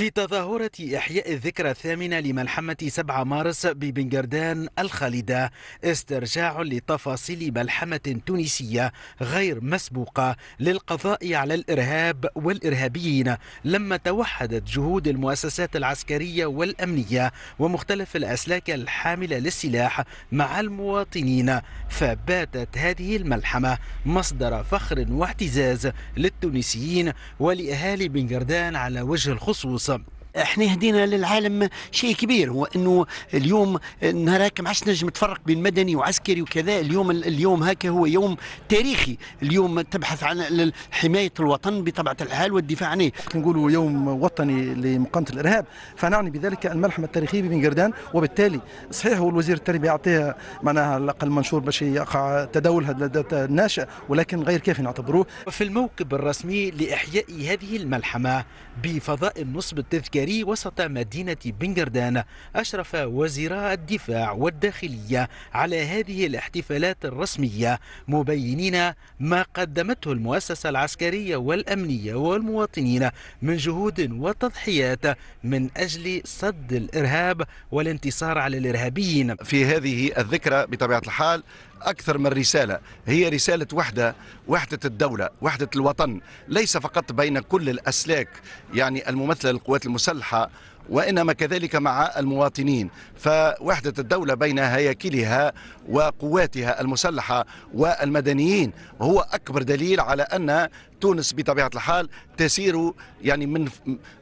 في تظاهرة إحياء الذكرى الثامنة لملحمة 7 مارس ببنجردان الخالدة استرجاع لتفاصيل ملحمة تونسية غير مسبوقة للقضاء على الإرهاب والإرهابيين لما توحدت جهود المؤسسات العسكرية والأمنية ومختلف الأسلاك الحاملة للسلاح مع المواطنين فباتت هذه الملحمة مصدر فخر واعتزاز للتونسيين ولأهالي بنجردان على وجه الخصوص awesome احنا هدينا للعالم شيء كبير هو انه اليوم نهار هكا ما عادش نجم تفرق بين مدني وعسكري وكذا اليوم اليوم هكا هو يوم تاريخي اليوم تبحث عن حمايه الوطن بطبيعه الحال والدفاع عنه نقولوا يوم وطني لمقاومه الارهاب فنعني بذلك الملحمه التاريخيه ببن قردان وبالتالي صحيح هو الوزير التربيه يعطيها معناها على الاقل منشور باش يقع تداولها الناشئ ولكن غير كافي نعتبروه في الموكب الرسمي لاحياء هذه الملحمه بفضاء النصب التذكاري العسكري وسط مدينة بنجردان أشرف وزراء الدفاع والداخلية على هذه الاحتفالات الرسمية مبينين ما قدمته المؤسسة العسكرية والأمنية والمواطنين من جهود وتضحيات من أجل صد الإرهاب والانتصار على الإرهابيين في هذه الذكرى بطبيعة الحال أكثر من رسالة هي رسالة وحدة وحدة الدولة وحدة الوطن ليس فقط بين كل الأسلاك يعني الممثلة للقوات المسلحة وإنما كذلك مع المواطنين فوحدة الدولة بين هياكلها وقواتها المسلحة والمدنيين هو أكبر دليل على أن تونس بطبيعة الحال تسير يعني من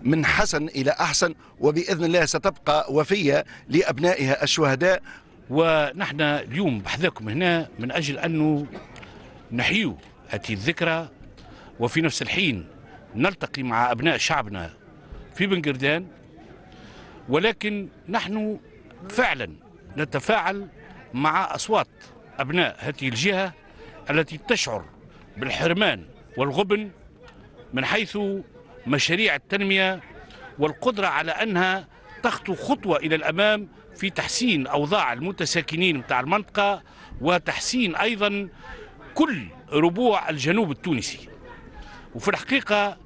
من حسن إلى أحسن وبإذن الله ستبقى وفية لأبنائها الشهداء ونحن اليوم بحذاكم هنا من أجل أنه نحيو هذه الذكرى وفي نفس الحين نلتقي مع أبناء شعبنا في بنقردان ولكن نحن فعلا نتفاعل مع أصوات أبناء هذه الجهة التي تشعر بالحرمان والغبن من حيث مشاريع التنمية والقدرة على أنها تخطو خطوة إلى الأمام في تحسين أوضاع المتساكنين متاع المنطقة وتحسين أيضا كل ربوع الجنوب التونسي وفي الحقيقة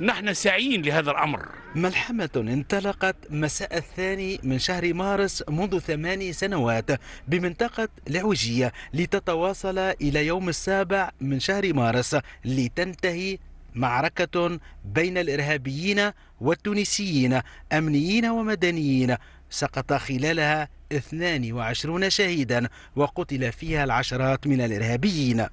نحن ساعيين لهذا الأمر ملحمة انطلقت مساء الثاني من شهر مارس منذ ثماني سنوات بمنطقة العوجية لتتواصل إلى يوم السابع من شهر مارس لتنتهي معركة بين الإرهابيين والتونسيين أمنيين ومدنيين سقط خلالها 22 شهيدا وقتل فيها العشرات من الإرهابيين